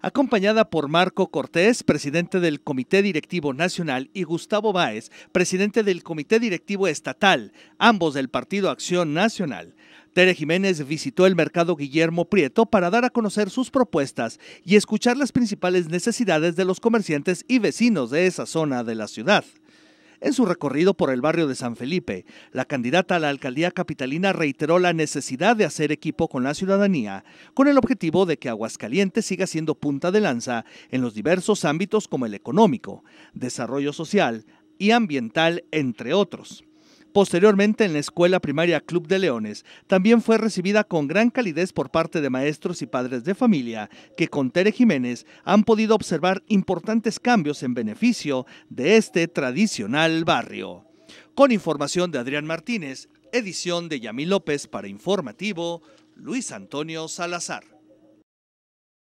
acompañada por Marco Cortés, presidente del Comité Directivo Nacional, y Gustavo Báez, presidente del Comité Directivo Estatal, ambos del Partido Acción Nacional. Tere Jiménez visitó el mercado Guillermo Prieto para dar a conocer sus propuestas y escuchar las principales necesidades de los comerciantes y vecinos de esa zona de la ciudad. En su recorrido por el barrio de San Felipe, la candidata a la alcaldía capitalina reiteró la necesidad de hacer equipo con la ciudadanía, con el objetivo de que Aguascalientes siga siendo punta de lanza en los diversos ámbitos como el económico, desarrollo social y ambiental, entre otros. Posteriormente en la Escuela Primaria Club de Leones, también fue recibida con gran calidez por parte de maestros y padres de familia que con Tere Jiménez han podido observar importantes cambios en beneficio de este tradicional barrio. Con información de Adrián Martínez, edición de Yamil López para Informativo, Luis Antonio Salazar.